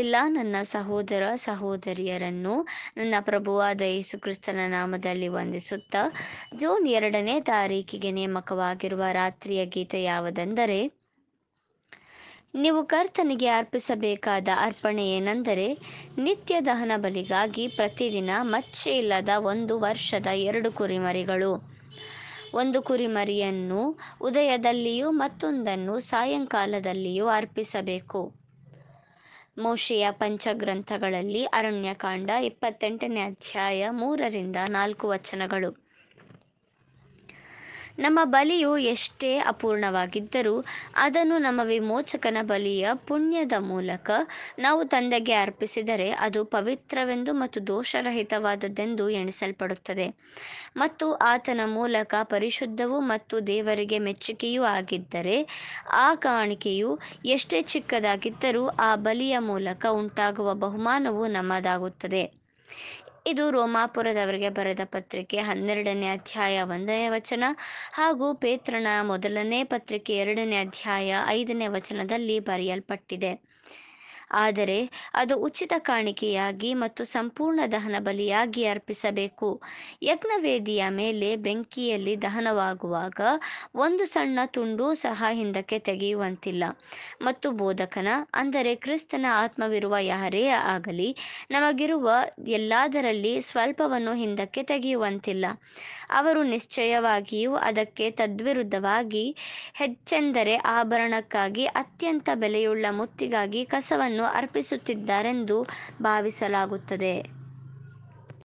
ಎಲ್ಲ ನನ್ನ ಸಹೋದರ ಸಹೋದರಿಯರನ್ನು ನನ್ನ ಪ್ರಭುವಾದ ಯೇಸುಕ್ರಿಸ್ತನ ನಾಮದಲ್ಲಿ ವಂದಿಸುತ್ತಾ ಜೂನ್ ಎರಡನೇ ತಾರೀಕಿಗೆ ನೇಮಕವಾಗಿರುವ ರಾತ್ರಿಯ ಗೀತೆ ಯಾವುದೆಂದರೆ ನೀವು ಕರ್ತನಿಗೆ ಅರ್ಪಿಸಬೇಕಾದ ಅರ್ಪಣೆ ಏನೆಂದರೆ ನಿತ್ಯ ದಹನ ಬಲಿಗಾಗಿ ಪ್ರತಿದಿನ ಮಚ್ಚೆ ಇಲ್ಲದ ಒಂದು ವರ್ಷದ ಎರಡು ಕುರಿಮರಿಗಳು ಒಂದು ಕುರಿಮರಿಯನ್ನು ಉದಯದಲ್ಲಿಯೂ ಮತ್ತೊಂದನ್ನು ಸಾಯಂಕಾಲದಲ್ಲಿಯೂ ಅರ್ಪಿಸಬೇಕು ಮೋಶೆಯ ಪಂಚಗ್ರಂಥಗಳಲ್ಲಿ ಅರಣ್ಯಕಾಂಡ ಇಪ್ಪತ್ತೆಂಟನೇ ಅಧ್ಯಾಯ ಮೂರರಿಂದ ನಾಲ್ಕು ವಚನಗಳು ನಮ್ಮ ಬಲಿಯು ಎಷ್ಟೇ ಅಪೂರ್ಣವಾಗಿದ್ದರೂ ಅದನ್ನು ನಮ್ಮ ವಿಮೋಚಕನ ಬಲಿಯ ಪುಣ್ಯದ ಮೂಲಕ ನಾವು ತಂದೆಗೆ ಅರ್ಪಿಸಿದರೆ ಅದು ಪವಿತ್ರವೆಂದು ಮತ್ತು ದೋಷರಹಿತವಾದದ್ದೆಂದು ಎಣಿಸಲ್ಪಡುತ್ತದೆ ಮತ್ತು ಆತನ ಮೂಲಕ ಪರಿಶುದ್ಧವೂ ಮತ್ತು ದೇವರಿಗೆ ಮೆಚ್ಚುಗೆಯೂ ಆಗಿದ್ದರೆ ಆ ಕಾಣಿಕೆಯು ಎಷ್ಟೇ ಚಿಕ್ಕದಾಗಿದ್ದರೂ ಆ ಬಲಿಯ ಮೂಲಕ ಉಂಟಾಗುವ ಬಹುಮಾನವು ನಮ್ಮದಾಗುತ್ತದೆ ಇದು ರೋಮಾಪುರದವರಿಗೆ ಬರೆದ ಪತ್ರಿಕೆ ಹನ್ನೆರಡನೇ ಅಧ್ಯಾಯ ಒಂದನೇ ವಚನ ಹಾಗೂ ಪೇತ್ರನ ಮೊದಲನೇ ಪತ್ರಿಕೆ ಎರಡನೇ ಅಧ್ಯಾಯ ಐದನೇ ವಚನದಲ್ಲಿ ಬರೆಯಲ್ಪಟ್ಟಿದೆ ಆದರೆ ಅದು ಉಚಿತ ಕಾಣಿಕೆಯಾಗಿ ಮತ್ತು ಸಂಪೂರ್ಣ ದಹನ ಬಲಿಯಾಗಿ ಅರ್ಪಿಸಬೇಕು ಯಜ್ಞವೇದಿಯ ಮೇಲೆ ಬೆಂಕಿಯಲ್ಲಿ ದಹನವಾಗುವಾಗ ಒಂದು ಸಣ್ಣ ತುಂಡು ಸಹ ಹಿಂದಕ್ಕೆ ತೆಗೆಯುವಂತಿಲ್ಲ ಮತ್ತು ಬೋಧಕನ ಅಂದರೆ ಕ್ರಿಸ್ತನ ಆತ್ಮವಿರುವ ಯಾರೇ ಆಗಲಿ ನಮಗಿರುವ ಎಲ್ಲದರಲ್ಲಿ ಸ್ವಲ್ಪವನ್ನು ಹಿಂದಕ್ಕೆ ತೆಗೆಯುವಂತಿಲ್ಲ ಅವರು ನಿಶ್ಚಯವಾಗಿಯೂ ಅದಕ್ಕೆ ತದ್ವಿರುದ್ಧವಾಗಿ ಹೆಚ್ಚೆಂದರೆ ಆಭರಣಕ್ಕಾಗಿ ಅತ್ಯಂತ ಬೆಲೆಯುಳ್ಳ ಮುತ್ತಿಗಾಗಿ ಕಸವನ್ನು ಅರ್ಪಿಸುತ್ತಿದ್ದಾರೆಂದು ಭಾವಿಸಲಾಗುತ್ತದೆ